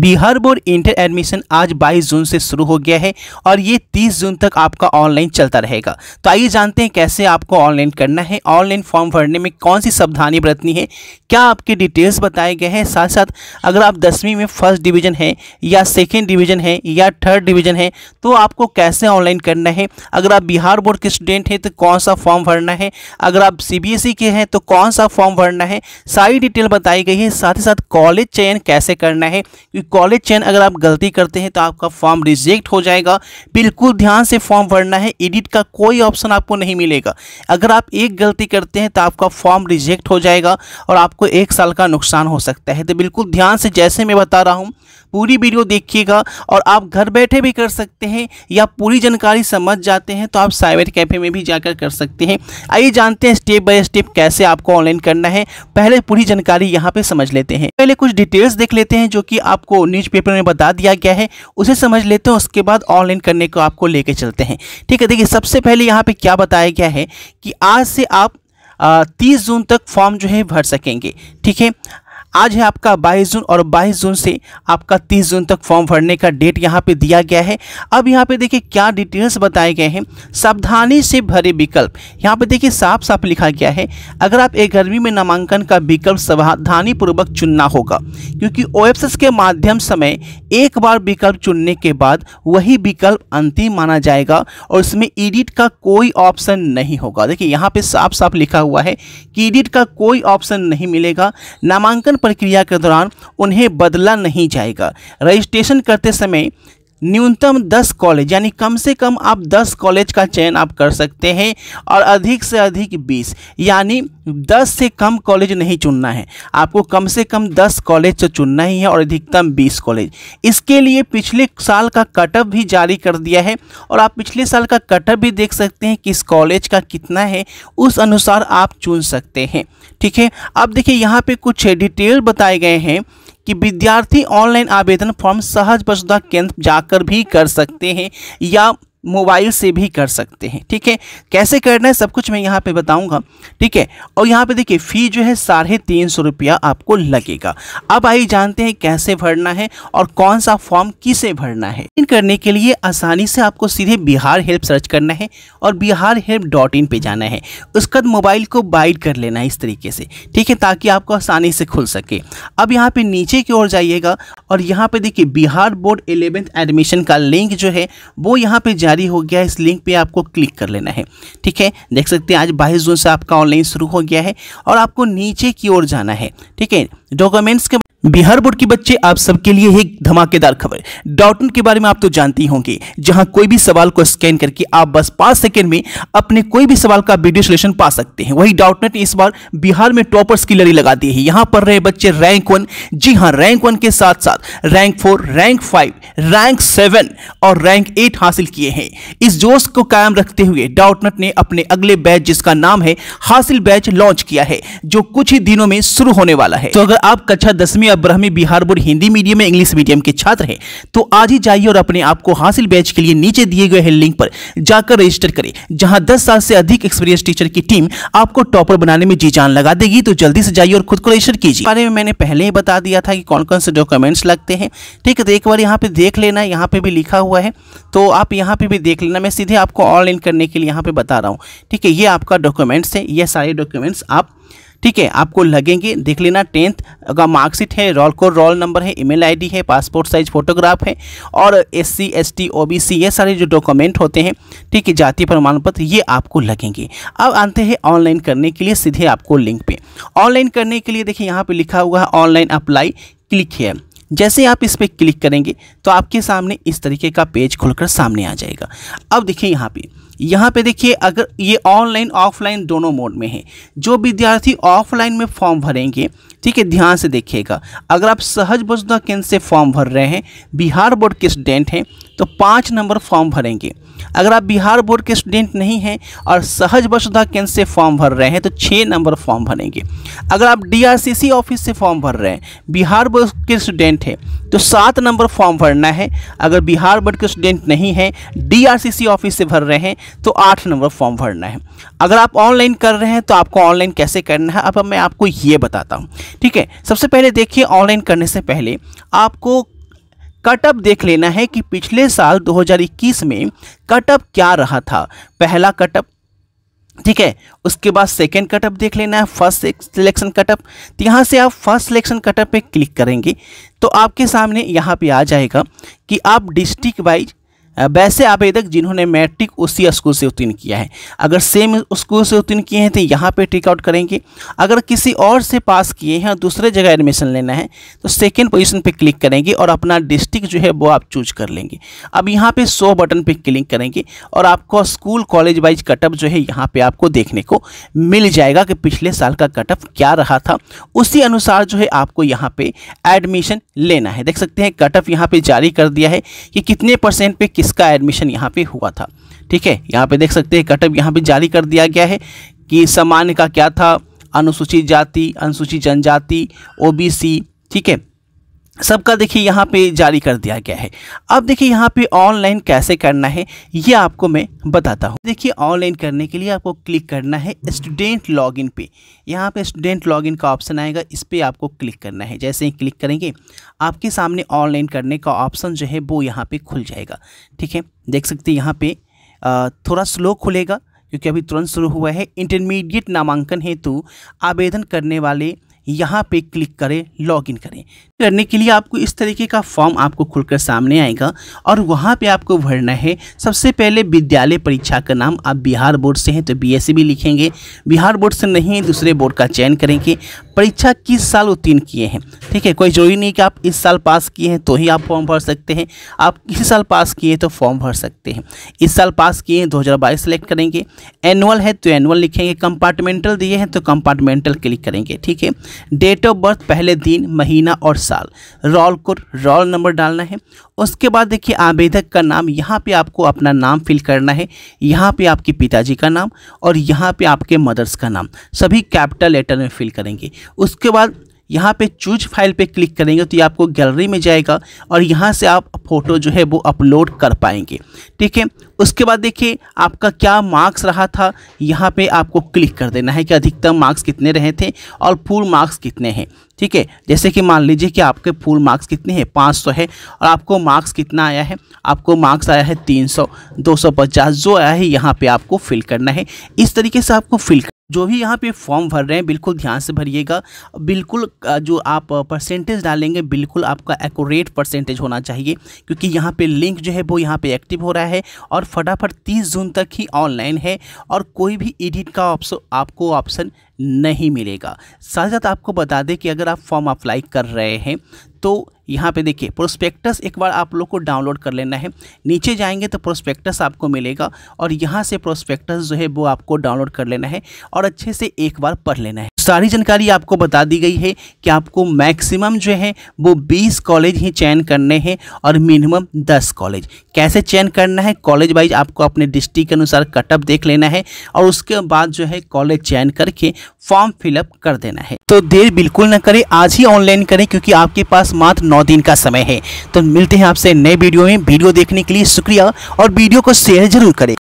Bihar board inter admission आज 22 जून से शुरू हो गया है और ये 30 जून तक आपका ऑनलाइन चलता रहेगा तो आइए जानते हैं कैसे आपको ऑनलाइन करना है ऑनलाइन फॉर्म भरने में कौन सी सावधानी बरतनी है क्या आपके डिटेल्स बताए गए हैं साथ साथ अगर आप दसवीं में फर्स्ट डिवीजन है या सेकेंड डिवीजन है या थर्ड डिवीजन है तो आपको कैसे ऑनलाइन करना है अगर आप बिहार बोर्ड के स्टूडेंट हैं तो कौन सा फॉर्म भरना है अगर आप सी के हैं तो कौन सा फॉर्म भरना है सारी डिटेल बताई गई है साथ ही साथ कॉलेज चयन कैसे करना है भी कॉलेज चयन अगर आप गलती करते हैं तो आपका फॉर्म रिजेक्ट हो जाएगा बिल्कुल ध्यान से फॉर्म भरना है एडिट का कोई ऑप्शन आपको नहीं मिलेगा अगर आप एक गलती करते हैं तो आपका फॉर्म रिजेक्ट हो जाएगा और आपको एक साल का नुकसान हो सकता है तो बिल्कुल ध्यान से जैसे मैं बता रहा हूँ पूरी वीडियो देखिएगा और आप घर बैठे भी कर सकते हैं या पूरी जानकारी समझ जाते हैं तो आप साइबर कैफ़े में भी जाकर कर सकते हैं आइए जानते हैं स्टेप बाय स्टेप कैसे आपको ऑनलाइन करना है पहले पूरी जानकारी यहाँ पे समझ लेते हैं पहले कुछ डिटेल्स देख लेते हैं जो कि आपको न्यूज़पेपर में बता दिया गया है उसे समझ लेते हैं उसके बाद ऑनलाइन करने को आपको लेके चलते हैं ठीक है देखिए सबसे पहले यहाँ पे क्या बताया गया है कि आज से आप तीस जून तक फॉर्म जो है भर सकेंगे ठीक है आज है आपका 22 जून और 22 जून से आपका 30 जून तक फॉर्म भरने का डेट यहाँ पे दिया गया है अब यहाँ पे देखिए क्या डिटेल्स बताए गए हैं सावधानी से भरे विकल्प यहाँ पे देखिए साफ साफ लिखा गया है अगर आप एक गर्मी में नामांकन का विकल्प सावधानीपूर्वक चुनना होगा क्योंकि ओ के माध्यम समय एक बार विकल्प चुनने के बाद वही विकल्प अंतिम माना जाएगा और इसमें एडिट का कोई ऑप्शन नहीं होगा देखिए यहाँ पे साफ साफ लिखा हुआ है कि एडिट का कोई ऑप्शन नहीं मिलेगा नामांकन प्रक्रिया के दौरान उन्हें बदला नहीं जाएगा रजिस्ट्रेशन करते समय न्यूनतम 10 कॉलेज यानी कम से कम आप 10 कॉलेज का चयन आप कर सकते हैं और अधिक से अधिक 20 यानी 10 से कम कॉलेज नहीं चुनना है आपको कम से कम 10 कॉलेज तो चुनना ही है और अधिकतम 20 कॉलेज इसके लिए पिछले साल का कटअप भी जारी कर दिया है और आप पिछले साल का कटअप भी देख सकते हैं किस कॉलेज का कितना है उस अनुसार आप चुन सकते हैं ठीक है अब देखिए यहाँ पर कुछ डिटेल बताए गए हैं कि विद्यार्थी ऑनलाइन आवेदन फॉर्म सहज वसुधा केंद्र जाकर भी कर सकते हैं या मोबाइल से भी कर सकते हैं ठीक है कैसे करना है सब कुछ मैं यहाँ पे बताऊँगा ठीक है और यहाँ पे देखिए फ़ी जो है साढ़े तीन सौ रुपया आपको लगेगा अब आइए जानते हैं कैसे भरना है और कौन सा फॉर्म किसे भरना है इन करने के लिए आसानी से आपको सीधे बिहार हेल्प सर्च करना है और बिहार हेल्प डॉट इन पर जाना है उसके बाद मोबाइल को बाइड कर लेना है इस तरीके से ठीक है ताकि आपको आसानी से खुल सके अब यहाँ पर नीचे की ओर जाइएगा और यहाँ पर देखिए बिहार बोर्ड एलेवेंथ एडमिशन का लिंक जो है वो यहाँ पर जारी हो गया है इस लिंक पे आपको क्लिक कर लेना है ठीक है देख सकते हैं आज बाईस जून से आपका ऑनलाइन शुरू हो गया है और आपको नीचे की ओर जाना है ठीक है डॉक्यूमेंट्स के बिहार बोर्ड के बच्चे आप सबके लिए एक धमाकेदार खबर डॉट के बारे में आप तो जानती होंगी जहां कोई भी सवाल को स्कैन करके आप बस पांच सेकंड में अपने कोई भी सवाल का वीडियो सोल्यूशन पा सकते हैं वही डॉट ने इस बार बिहार में टॉपर्स की लड़ी लगा दी है यहां पर रहे बच्चे रैंक वन जी हाँ रैंक वन के साथ साथ rank four rank five rank seven और रैंक एट हासिल किए हैं इस जोश को कायम रखते हुए डॉट ने अपने अगले बैच जिसका नाम है हासिल बैच लॉन्च किया है जो कुछ ही दिनों में शुरू होने वाला है तो अगर आप कक्षा दसवीं या ब्रह्मी बिहार बोर्ड हिंदी मीडियम या इंग्लिश मीडियम के छात्र हैं तो आज ही जाइए और अपने आप को हासिल बैच के लिए नीचे दिए गए लिंक पर जाकर रजिस्टर करें जहां 10 साल से अधिक एक्सपीरियंस टीचर की टीम आपको टॉपर बनाने में जी जान लगा देगी तो जल्दी से जाइए और खुद को रजिस्टर कीजिए बारे में मैंने पहले ही बता दिया था कि कौन कौन से डॉक्यूमेंट्स लगते हैं ठीक है तो एक बार यहाँ पे देख लेना यहाँ पे भी लिखा हुआ है तो आप यहाँ पे भी देख लेना मैं सीधे आपको ऑनलाइन करने के लिए यहाँ पे बता रहा हूँ ठीक है ये आपका डॉक्यूमेंट्स है ये सारे डॉक्यूमेंट्स आप ठीक है आपको लगेंगे देख लेना टेंथ का मार्कशीट है रोल कोड रोल नंबर है ईमेल आईडी है पासपोर्ट साइज फोटोग्राफ है और S C S T O B C ये सारे जो डॉक्यूमेंट होते हैं ठीक है जाति प्रमाण पत्र ये आपको लगेंगे अब आते हैं ऑनलाइन करने के लिए सीधे आपको लिंक पे ऑनलाइन करने के लिए देखिए यहाँ पर लिखा हुआ है ऑनलाइन अप्लाई क्लिक है जैसे आप इस पर क्लिक करेंगे तो आपके सामने इस तरीके का पेज खुलकर सामने आ जाएगा अब देखिए यहाँ पर यहाँ पे देखिए अगर ये ऑनलाइन ऑफलाइन दोनों मोड में है जो विद्यार्थी ऑफलाइन में फॉर्म भरेंगे ठीक है ध्यान से देखिएगा अगर आप सहज बोधना केंद्र से फॉर्म भर रहे हैं बिहार बोर्ड के स्टूडेंट हैं तो पाँच नंबर फॉर्म भरेंगे अगर आप बिहार बोर्ड के स्टूडेंट नहीं हैं और सहज वसुधा केंद्र से फॉर्म भर रहे हैं तो छः नंबर फॉर्म भरेंगे अगर आप डीआरसीसी ऑफिस से फॉर्म भर रहे हैं बिहार बोर्ड के स्टूडेंट हैं तो सात नंबर फॉर्म भरना है अगर बिहार बोर्ड के स्टूडेंट नहीं हैं डीआरसीसी ऑफिस से भर रहे हैं तो आठ नंबर फॉर्म भरना है अगर आप ऑनलाइन कर रहे हैं तो आपको ऑनलाइन कैसे करना है अब मैं आपको ये बताता हूँ ठीक है सबसे पहले देखिए ऑनलाइन करने से पहले आपको कटअप देख लेना है कि पिछले साल 2021 में कटअप क्या रहा था पहला कटअप ठीक है उसके बाद सेकेंड कटअप देख लेना है फर्स्ट सिलेक्शन कटअप तो यहाँ से आप फर्स्ट सिलेक्शन कटअप पे क्लिक करेंगे तो आपके सामने यहाँ पे आ जाएगा कि आप डिस्ट्रिक्ट वाइज वैसे आवेदक जिन्होंने मैट्रिक उसी स्कूल से उत्तीर्ण किया है अगर सेम स्कूल से उत्तीर्ण किए हैं तो यहाँ पे टिक आउट करेंगे अगर किसी और से पास किए हैं और दूसरे जगह एडमिशन लेना है तो सेकेंड पोजिशन पर क्लिक करेंगे और अपना डिस्ट्रिक्ट जो है वो आप चूज कर लेंगे अब यहाँ पर सो बटन पर क्लिक करेंगे और आपको स्कूल कॉलेज वाइज कटअप जो है यहाँ पर आपको देखने को मिल जाएगा कि पिछले साल का कटअप क्या रहा था उसी अनुसार जो है आपको यहाँ पर एडमिशन लेना है देख सकते हैं कटअप यहाँ पर जारी कर दिया है कि कितने परसेंट पे इसका एडमिशन यहाँ पे हुआ था ठीक है यहाँ पे देख सकते हैं कटअप यहाँ पे जारी कर दिया गया है कि सामान्य का क्या था अनुसूचित जाति अनुसूचित जनजाति ओबीसी ठीक है सबका देखिए यहाँ पे जारी कर दिया गया है अब देखिए यहाँ पे ऑनलाइन कैसे करना है ये आपको मैं बताता हूँ देखिए ऑनलाइन करने के लिए आपको क्लिक करना है स्टूडेंट लॉगिन पे यहाँ पे स्टूडेंट लॉगिन का ऑप्शन आएगा इस पर आपको क्लिक करना है जैसे ही क्लिक करेंगे आपके सामने ऑनलाइन करने का ऑप्शन जो है वो यहाँ पर खुल जाएगा ठीक है देख सकते हैं यहाँ पर थोड़ा स्लो खुलेगा क्योंकि अभी तुरंत शुरू हुआ है इंटरमीडिएट नामांकन हेतु आवेदन करने वाले यहाँ पे क्लिक करें लॉगिन करें करने के लिए आपको इस तरीके का फॉर्म आपको खुलकर सामने आएगा और वहाँ पे आपको भरना है सबसे पहले विद्यालय परीक्षा का नाम आप बिहार बोर्ड से हैं तो बीएससी e भी लिखेंगे बिहार बोर्ड से नहीं दूसरे बोर्ड का चयन करेंगे परीक्षा किस साल उत्तीर्ण किए हैं ठीक है कोई जरूरी नहीं कि आप इस साल पास किए हैं तो ही आप फॉर्म भर सकते हैं आप किसी साल पास किए तो फॉर्म भर सकते हैं इस साल पास किए हैं दो सेलेक्ट करेंगे एनुअल है तो एनुअल लिखेंगे कंपार्टमेंटल दिए हैं तो कंपार्टमेंटल क्लिक करेंगे ठीक है डेट ऑफ बर्थ पहले दिन महीना और साल रोल को रोल नंबर डालना है उसके बाद देखिए आवेदक का नाम यहाँ पे आपको अपना नाम फिल करना है यहाँ पे आपके पिताजी का नाम और यहाँ पे आपके मदर्स का नाम सभी कैपिटल लेटर में फिल करेंगे उसके बाद यहाँ पे चूज फाइल पे क्लिक करेंगे तो ये आपको गैलरी में जाएगा और यहाँ से आप फोटो जो है वो अपलोड कर पाएंगे ठीक है उसके बाद देखिए आपका क्या मार्क्स रहा था यहाँ पे आपको क्लिक कर देना है कि अधिकतम मार्क्स कितने रहे थे और फुल मार्क्स कितने हैं ठीक है जैसे कि मान लीजिए कि आपके फुल मार्क्स कितने हैं पाँच सौ है और आपको मार्क्स कितना आया है आपको मार्क्स आया है तीन सौ दो सौ पचास जो आया है यहाँ पर आपको फिल करना है इस तरीके से आपको फिल जो भी यहाँ पे फॉर्म भर रहे हैं बिल्कुल ध्यान से भरिएगा बिल्कुल जो आप परसेंटेज डालेंगे बिल्कुल आपका एकोरेट परसेंटेज होना चाहिए क्योंकि यहाँ पे लिंक जो है वो यहाँ पे एक्टिव हो रहा है और फटाफट तीस जून तक ही ऑनलाइन है और कोई भी एडिट का ऑप्शन आपको ऑप्शन नहीं मिलेगा साथ साथ आपको बता दें कि अगर आप फॉर्म अप्लाई कर रहे हैं तो यहाँ पे देखिए प्रोस्पेक्टस एक बार आप लोग को डाउनलोड कर लेना है नीचे जाएंगे तो प्रोस्पेक्टस आपको मिलेगा और यहाँ से प्रोस्पेक्टस जो है वो आपको डाउनलोड कर लेना है और अच्छे से एक बार पढ़ लेना है सारी जानकारी आपको बता दी गई है कि आपको मैक्सिमम जो है वो 20 कॉलेज ही चयन करने हैं और मिनिमम 10 कॉलेज कैसे चयन करना है कॉलेज वाइज आपको अपने डिस्ट्रिक्ट के अनुसार कटअप देख लेना है और उसके बाद जो है कॉलेज चयन करके फॉर्म फिलअप कर देना है तो देर बिल्कुल ना करें आज ही ऑनलाइन करें क्योंकि आपके पास मात्र नौ दिन का समय है तो मिलते हैं आपसे नए वीडियो में वीडियो देखने के लिए शुक्रिया और वीडियो को शेयर जरूर करें